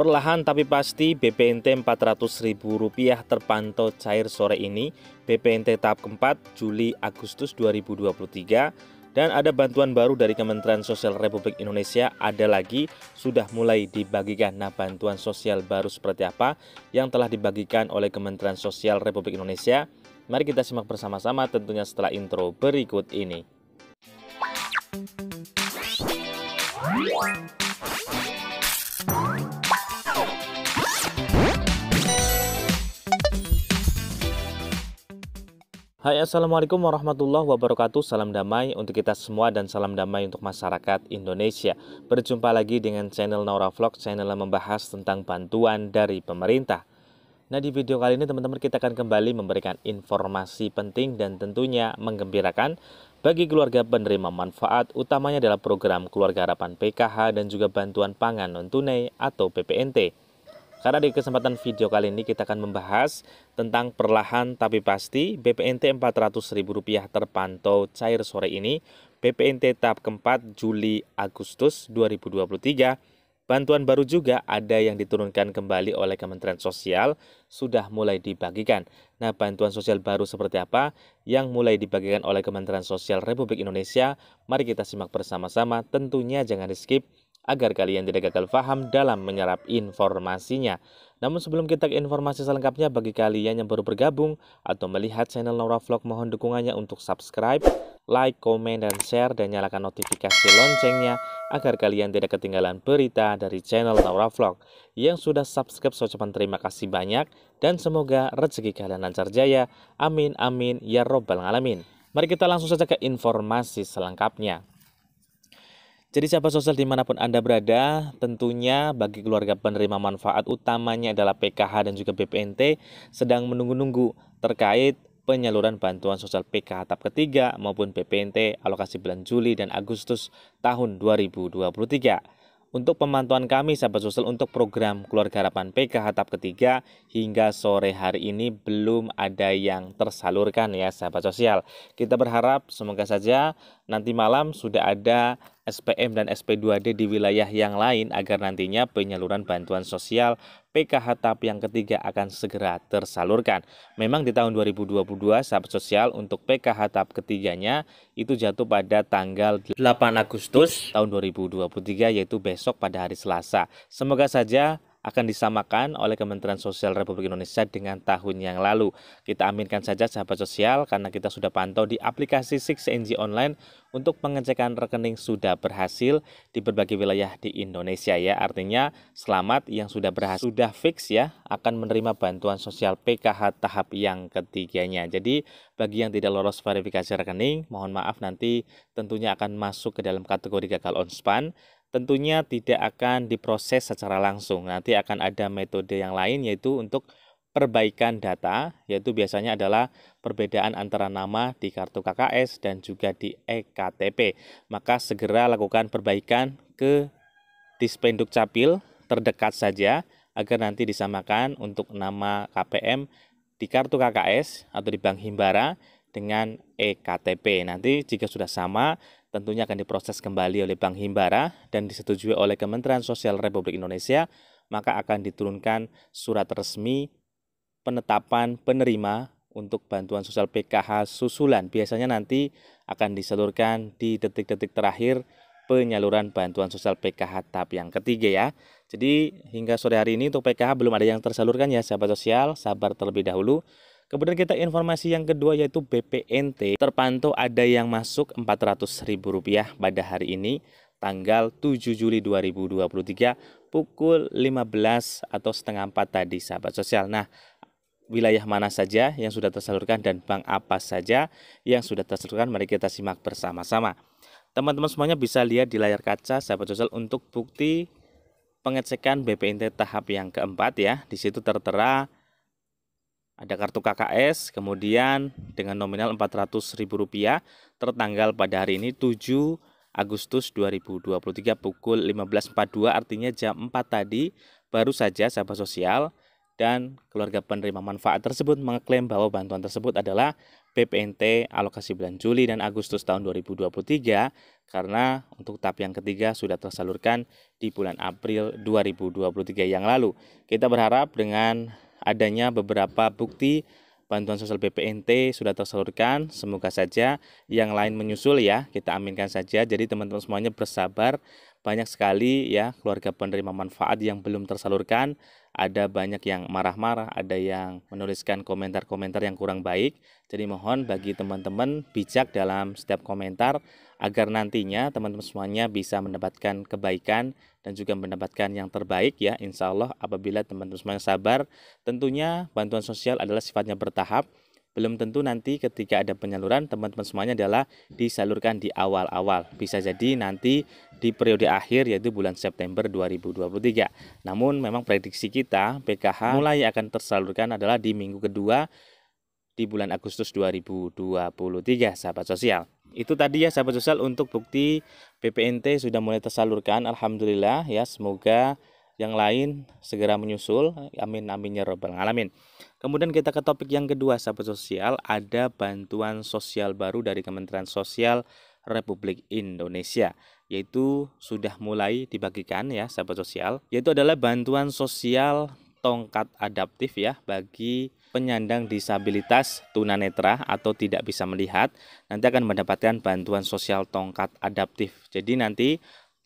Perlahan tapi pasti BPNT Rp400.000 terpantau cair sore ini BPNT tahap keempat Juli Agustus 2023 dan ada bantuan baru dari Kementerian Sosial Republik Indonesia ada lagi sudah mulai dibagikan nah bantuan sosial baru seperti apa yang telah dibagikan oleh Kementerian Sosial Republik Indonesia mari kita simak bersama-sama tentunya setelah intro berikut ini Hai Assalamualaikum warahmatullahi wabarakatuh Salam damai untuk kita semua dan salam damai untuk masyarakat Indonesia Berjumpa lagi dengan channel Naura Vlog Channel yang membahas tentang bantuan dari pemerintah Nah di video kali ini teman-teman kita akan kembali memberikan informasi penting dan tentunya menggembirakan bagi keluarga penerima manfaat utamanya adalah program Keluarga Harapan PKH dan juga Bantuan Pangan Non Tunai atau PPNT. Karena di kesempatan video kali ini kita akan membahas tentang perlahan tapi pasti BPNT Rp400.000 terpantau cair sore ini. BPNT tahap keempat Juli Agustus 2023. Bantuan baru juga ada yang diturunkan kembali oleh Kementerian Sosial sudah mulai dibagikan. Nah, bantuan sosial baru seperti apa yang mulai dibagikan oleh Kementerian Sosial Republik Indonesia? Mari kita simak bersama-sama. Tentunya jangan di-skip agar kalian tidak gagal paham dalam menyerap informasinya. Namun sebelum kita ke informasi selengkapnya bagi kalian yang baru bergabung atau melihat channel Nora Vlog mohon dukungannya untuk subscribe, like, komen, dan share dan nyalakan notifikasi loncengnya agar kalian tidak ketinggalan berita dari channel Nora Vlog. Yang sudah subscribe saya ucapkan terima kasih banyak dan semoga rezeki kalian lancar jaya. Amin amin ya robbal alamin. Mari kita langsung saja ke informasi selengkapnya. Jadi sahabat sosial dimanapun Anda berada, tentunya bagi keluarga penerima manfaat utamanya adalah PKH dan juga BPNT sedang menunggu-nunggu terkait penyaluran bantuan sosial PKH tahap ketiga maupun BPNT alokasi bulan Juli dan Agustus tahun 2023. Untuk pemantauan kami sahabat sosial untuk program Keluarga Harapan PKH tahap ketiga hingga sore hari ini belum ada yang tersalurkan ya sahabat sosial. Kita berharap semoga saja nanti malam sudah ada SPM dan SP2D di wilayah yang lain agar nantinya penyaluran bantuan sosial PKH tahap yang ketiga akan segera tersalurkan. Memang di tahun 2022 sahabat sosial untuk PKH tahap ketiganya itu jatuh pada tanggal 8 Agustus tahun 2023 yaitu besok pada hari Selasa. Semoga saja akan disamakan oleh Kementerian Sosial Republik Indonesia dengan tahun yang lalu. Kita aminkan saja sahabat sosial karena kita sudah pantau di aplikasi 6NG Online untuk pengecekan rekening sudah berhasil di berbagai wilayah di Indonesia ya. Artinya selamat yang sudah berhasil sudah fix ya akan menerima bantuan sosial PKH tahap yang ketiganya. Jadi bagi yang tidak lolos verifikasi rekening, mohon maaf nanti tentunya akan masuk ke dalam kategori gagal on span tentunya tidak akan diproses secara langsung. Nanti akan ada metode yang lain yaitu untuk perbaikan data, yaitu biasanya adalah perbedaan antara nama di kartu KKS dan juga di EKTP. Maka segera lakukan perbaikan ke Dispenduk Capil terdekat saja agar nanti disamakan untuk nama KPM di kartu KKS atau di Bank Himbara dengan EKTP. Nanti jika sudah sama, tentunya akan diproses kembali oleh Bank Himbara dan disetujui oleh Kementerian Sosial Republik Indonesia, maka akan diturunkan surat resmi penetapan penerima untuk bantuan sosial PKH susulan. Biasanya nanti akan disalurkan di detik-detik terakhir penyaluran bantuan sosial PKH tahap yang ketiga ya. Jadi hingga sore hari ini untuk PKH belum ada yang tersalurkan ya sahabat sosial, sabar terlebih dahulu. Kemudian kita informasi yang kedua yaitu BPNT terpantau ada yang masuk Rp400.000 pada hari ini tanggal 7 Juli 2023 pukul 15 atau setengah 4 tadi sahabat sosial. Nah, wilayah mana saja yang sudah tersalurkan dan bank apa saja yang sudah tersalurkan mari kita simak bersama-sama. Teman-teman semuanya bisa lihat di layar kaca sahabat sosial untuk bukti pengecekan BPNT tahap yang keempat ya. Di situ tertera ada kartu KKS, kemudian dengan nominal Rp400.000 tertanggal pada hari ini 7 Agustus 2023 pukul 15.42 artinya jam 4 tadi baru saja sahabat sosial dan keluarga penerima manfaat tersebut mengklaim bahwa bantuan tersebut adalah BPNT alokasi bulan Juli dan Agustus tahun 2023 karena untuk tahap yang ketiga sudah tersalurkan di bulan April 2023 yang lalu. Kita berharap dengan adanya beberapa bukti bantuan sosial BPNT sudah tersalurkan. Semoga saja yang lain menyusul ya. Kita aminkan saja. Jadi teman-teman semuanya bersabar banyak sekali ya keluarga penerima manfaat yang belum tersalurkan. Ada banyak yang marah-marah, ada yang menuliskan komentar-komentar yang kurang baik. Jadi mohon bagi teman-teman bijak dalam setiap komentar agar nantinya teman-teman semuanya bisa mendapatkan kebaikan dan juga mendapatkan yang terbaik ya insya Allah apabila teman-teman semuanya sabar tentunya bantuan sosial adalah sifatnya bertahap belum tentu nanti ketika ada penyaluran teman-teman semuanya adalah disalurkan di awal-awal. Bisa jadi nanti di periode akhir yaitu bulan September 2023. Namun memang prediksi kita PKH mulai akan tersalurkan adalah di minggu kedua di bulan Agustus 2023 sahabat sosial. Itu tadi ya sahabat sosial untuk bukti PPNT sudah mulai tersalurkan alhamdulillah ya semoga yang lain segera menyusul amin amin ya robbal alamin. Kemudian kita ke topik yang kedua, sahabat sosial, ada bantuan sosial baru dari Kementerian Sosial Republik Indonesia yaitu sudah mulai dibagikan ya sahabat sosial yaitu adalah bantuan sosial tongkat adaptif ya bagi penyandang disabilitas tunanetra atau tidak bisa melihat nanti akan mendapatkan bantuan sosial tongkat adaptif. Jadi nanti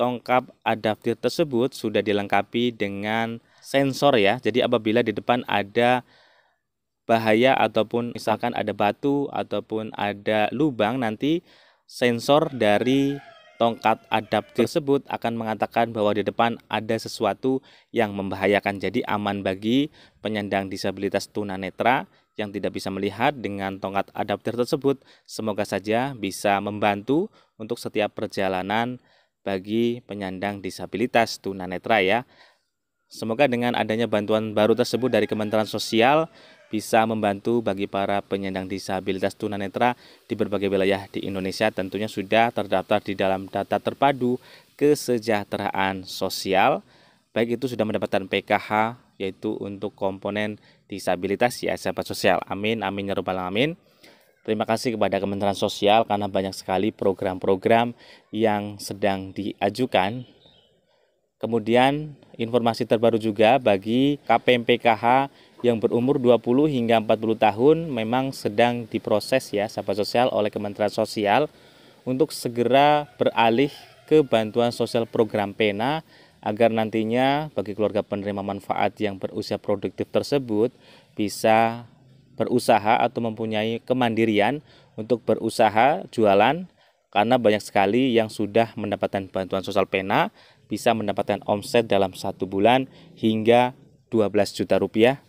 tongkat adaptif tersebut sudah dilengkapi dengan sensor ya. Jadi apabila di depan ada bahaya ataupun misalkan ada batu ataupun ada lubang nanti sensor dari tongkat adaptif tersebut akan mengatakan bahwa di depan ada sesuatu yang membahayakan. Jadi aman bagi penyandang disabilitas tunanetra yang tidak bisa melihat dengan tongkat adaptif tersebut. Semoga saja bisa membantu untuk setiap perjalanan bagi penyandang disabilitas tunanetra ya. Semoga dengan adanya bantuan baru tersebut dari Kementerian Sosial bisa membantu bagi para penyandang disabilitas tunanetra di berbagai wilayah di Indonesia tentunya sudah terdaftar di dalam data terpadu kesejahteraan sosial baik itu sudah mendapatkan PKH yaitu untuk komponen disabilitas ya sahabat sosial amin amin ya rabbal alamin Terima kasih kepada Kementerian Sosial karena banyak sekali program-program yang sedang diajukan. Kemudian informasi terbaru juga bagi KPMPKH yang berumur 20 hingga 40 tahun memang sedang diproses ya sahabat sosial oleh Kementerian Sosial untuk segera beralih ke bantuan sosial program PENA agar nantinya bagi keluarga penerima manfaat yang berusia produktif tersebut bisa berusaha atau mempunyai kemandirian untuk berusaha jualan karena banyak sekali yang sudah mendapatkan bantuan sosial PENA bisa mendapatkan omset dalam satu bulan hingga 12 juta rupiah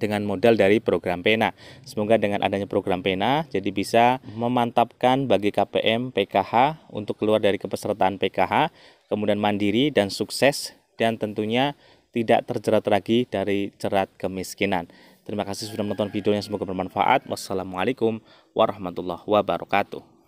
dengan modal dari program PENA. Semoga dengan adanya program PENA jadi bisa memantapkan bagi KPM PKH untuk keluar dari kepesertaan PKH, kemudian mandiri dan sukses dan tentunya tidak terjerat lagi dari jerat kemiskinan. Terima kasih sudah menonton videonya, semoga bermanfaat. Wassalamualaikum warahmatullahi wabarakatuh.